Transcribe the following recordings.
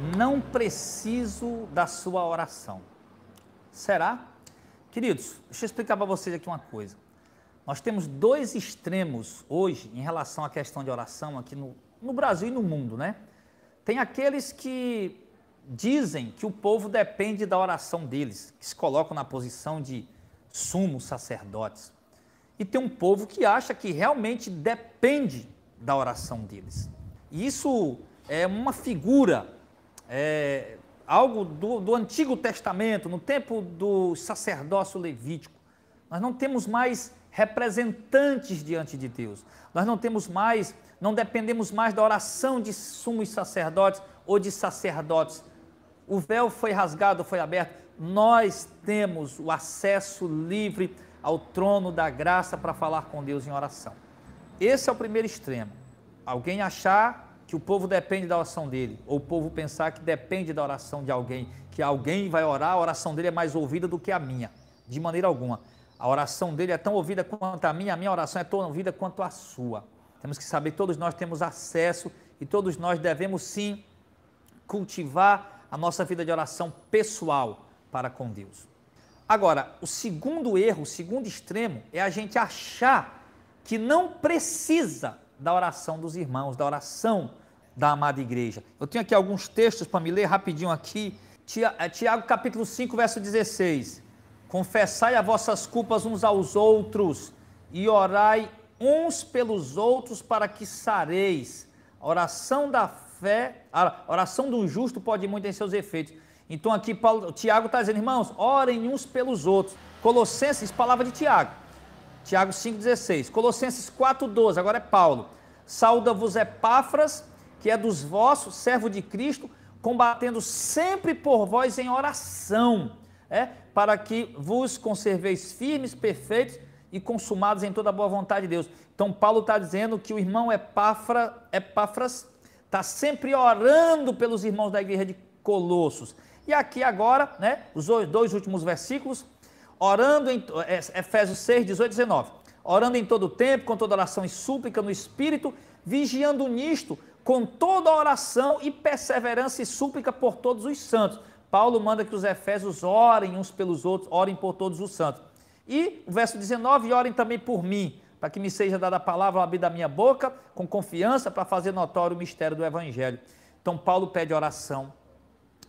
não preciso da sua oração. Será? Queridos, deixa eu explicar para vocês aqui uma coisa. Nós temos dois extremos hoje em relação à questão de oração aqui no, no Brasil e no mundo, né? Tem aqueles que dizem que o povo depende da oração deles, que se colocam na posição de sumos sacerdotes. E tem um povo que acha que realmente depende da oração deles. E isso é uma figura é, algo do, do Antigo Testamento, no tempo do sacerdócio levítico. Nós não temos mais representantes diante de Deus. Nós não temos mais, não dependemos mais da oração de sumos sacerdotes ou de sacerdotes. O véu foi rasgado, foi aberto. Nós temos o acesso livre ao trono da graça para falar com Deus em oração. Esse é o primeiro extremo. Alguém achar que o povo depende da oração dele, ou o povo pensar que depende da oração de alguém, que alguém vai orar, a oração dele é mais ouvida do que a minha, de maneira alguma. A oração dele é tão ouvida quanto a minha, a minha oração é tão ouvida quanto a sua. Temos que saber todos nós temos acesso e todos nós devemos sim cultivar a nossa vida de oração pessoal para com Deus. Agora, o segundo erro, o segundo extremo, é a gente achar que não precisa da oração dos irmãos, da oração da amada igreja. Eu tenho aqui alguns textos para me ler rapidinho aqui. É, Tiago capítulo 5, verso 16. Confessai as vossas culpas uns aos outros e orai uns pelos outros para que sareis. A oração da fé, a oração do justo pode muito em seus efeitos. Então aqui Paulo, Tiago está dizendo, irmãos, orem uns pelos outros. Colossenses, palavra de Tiago. Tiago 5,16. Colossenses 4,12, agora é Paulo. Sauda-vos Epáfras, que é dos vossos, servo de Cristo, combatendo sempre por vós em oração, é, para que vos conserveis firmes, perfeitos e consumados em toda a boa vontade de Deus. Então, Paulo está dizendo que o irmão Epafra, Epafras está sempre orando pelos irmãos da igreja de Colossos. E aqui agora, né, os dois últimos versículos, orando em é, Efésios 6, 18 e 19. Orando em todo o tempo, com toda oração e súplica no Espírito, vigiando nisto com toda oração e perseverança e súplica por todos os santos. Paulo manda que os efésios orem uns pelos outros, orem por todos os santos. E o verso 19, orem também por mim, para que me seja dada a palavra ao abrir da minha boca, com confiança, para fazer notório o mistério do evangelho. Então Paulo pede oração,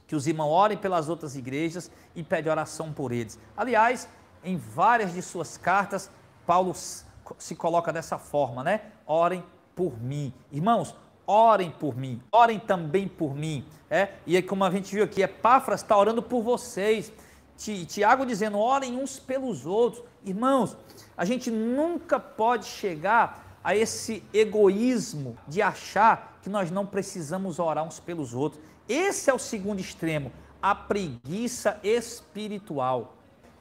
que os irmãos orem pelas outras igrejas e pede oração por eles. Aliás, em várias de suas cartas, Paulo se coloca dessa forma, né? Orem por mim. Irmãos, orem por mim, orem também por mim. É? E aí, como a gente viu aqui, Epáfras está orando por vocês. Tiago dizendo, orem uns pelos outros. Irmãos, a gente nunca pode chegar a esse egoísmo de achar que nós não precisamos orar uns pelos outros. Esse é o segundo extremo, a preguiça espiritual.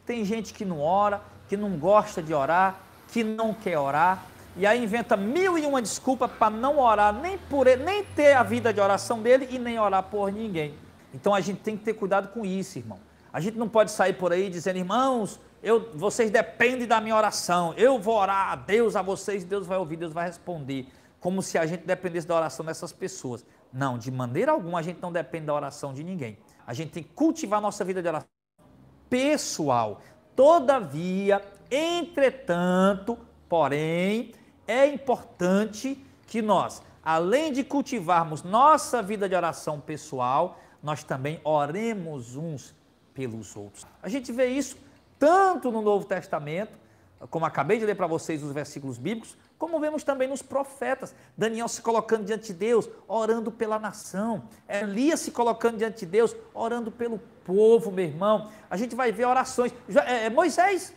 Tem gente que não ora, que não gosta de orar, que não quer orar, e aí inventa mil e uma desculpa para não orar nem por ele, nem ter a vida de oração dele e nem orar por ninguém. Então a gente tem que ter cuidado com isso, irmão. A gente não pode sair por aí dizendo, irmãos, eu, vocês dependem da minha oração. Eu vou orar a Deus, a vocês, Deus vai ouvir, Deus vai responder. Como se a gente dependesse da oração dessas pessoas. Não, de maneira alguma a gente não depende da oração de ninguém. A gente tem que cultivar nossa vida de oração pessoal. Todavia, entretanto, porém, é importante que nós, além de cultivarmos nossa vida de oração pessoal, nós também oremos uns pelos outros. A gente vê isso tanto no Novo Testamento, como acabei de ler para vocês os versículos bíblicos, como vemos também nos profetas, Daniel se colocando diante de Deus, orando pela nação, Elias se colocando diante de Deus, orando pelo povo, meu irmão. A gente vai ver orações. É, é Moisés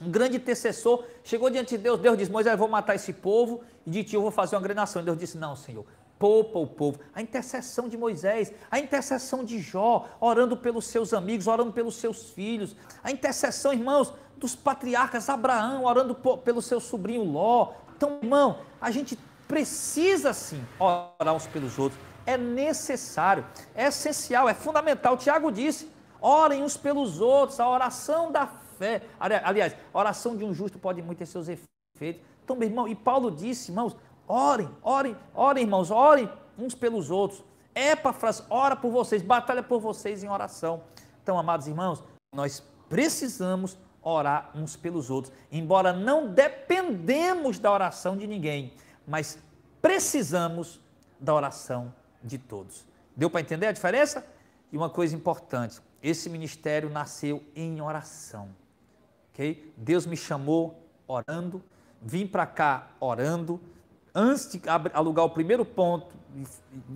um grande intercessor, chegou diante de Deus, Deus disse, Moisés, eu vou matar esse povo, e de ti eu vou fazer uma grande E Deus disse, não, Senhor, poupa o povo. A intercessão de Moisés, a intercessão de Jó, orando pelos seus amigos, orando pelos seus filhos, a intercessão, irmãos, dos patriarcas, Abraão, orando pelo seu sobrinho Ló. Então, irmão, a gente precisa sim orar uns pelos outros. É necessário, é essencial, é fundamental. O Tiago disse: orem uns pelos outros, a oração da fé. Aliás, a oração de um justo pode muito ter seus efeitos. Então, meu irmão, e Paulo disse, irmãos, orem, orem, orem, irmãos, orem uns pelos outros. Epafras ora por vocês, batalha por vocês em oração. Então, amados irmãos, nós precisamos orar uns pelos outros, embora não dependemos da oração de ninguém, mas precisamos da oração de todos. Deu para entender a diferença? E uma coisa importante: esse ministério nasceu em oração ok? Deus me chamou orando, vim para cá orando. Antes de alugar o primeiro ponto e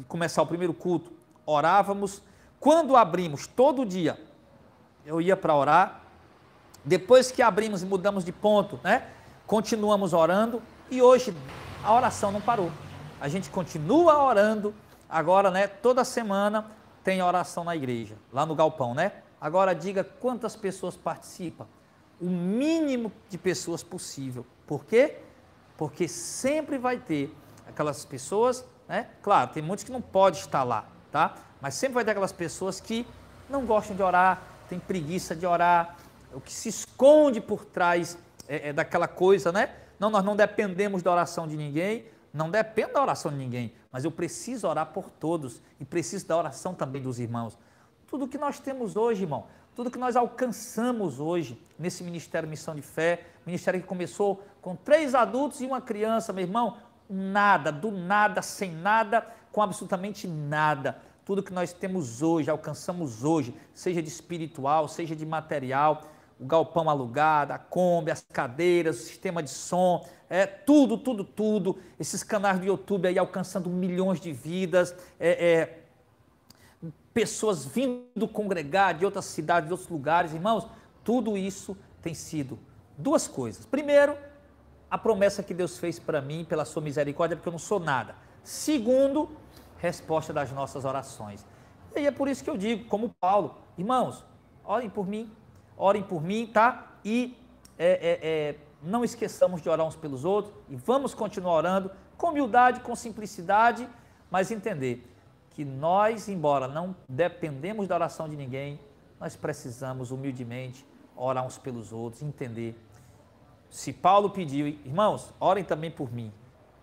começar o primeiro culto, orávamos. Quando abrimos, todo dia, eu ia para orar. Depois que abrimos e mudamos de ponto, né? Continuamos orando e hoje a oração não parou. A gente continua orando. Agora, né? Toda semana tem oração na igreja, lá no galpão, né? Agora diga quantas pessoas participam o mínimo de pessoas possível. Por quê? Porque sempre vai ter aquelas pessoas, né? Claro, tem muitos que não pode estar lá, tá? Mas sempre vai ter aquelas pessoas que não gostam de orar, tem preguiça de orar, o que se esconde por trás é, é daquela coisa, né? Não, nós não dependemos da oração de ninguém, não dependo da oração de ninguém, mas eu preciso orar por todos e preciso da oração também dos irmãos. Tudo que nós temos hoje, irmão, tudo que nós alcançamos hoje nesse Ministério Missão de Fé, ministério que começou com três adultos e uma criança, meu irmão, nada, do nada, sem nada, com absolutamente nada. Tudo que nós temos hoje, alcançamos hoje, seja de espiritual, seja de material, o galpão alugado, a Kombi, as cadeiras, o sistema de som, é, tudo, tudo, tudo. Esses canais do YouTube aí alcançando milhões de vidas, é, é pessoas vindo congregar de outras cidades, de outros lugares. Irmãos, tudo isso tem sido duas coisas. Primeiro, a promessa que Deus fez para mim, pela sua misericórdia, porque eu não sou nada. Segundo, resposta das nossas orações. E é por isso que eu digo, como Paulo, irmãos, orem por mim, orem por mim, tá? E é, é, é, não esqueçamos de orar uns pelos outros e vamos continuar orando com humildade, com simplicidade, mas entender que nós, embora não dependemos da oração de ninguém, nós precisamos humildemente orar uns pelos outros, entender. Se Paulo pediu, irmãos, orem também por mim,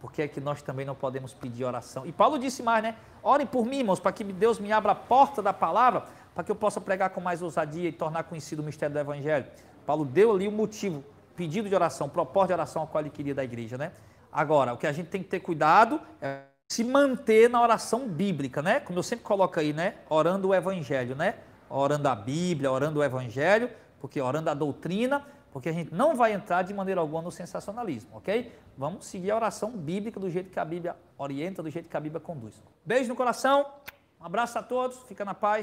porque é que nós também não podemos pedir oração. E Paulo disse mais, né? Orem por mim, irmãos, para que Deus me abra a porta da palavra, para que eu possa pregar com mais ousadia e tornar conhecido o mistério do Evangelho. Paulo deu ali o motivo, pedido de oração, propósito de oração ao qual ele queria da igreja, né? Agora, o que a gente tem que ter cuidado é se manter na oração bíblica, né? Como eu sempre coloco aí, né? Orando o evangelho, né? Orando a Bíblia, orando o evangelho, porque orando a doutrina, porque a gente não vai entrar de maneira alguma no sensacionalismo, ok? Vamos seguir a oração bíblica do jeito que a Bíblia orienta, do jeito que a Bíblia conduz. Beijo no coração, um abraço a todos, fica na paz.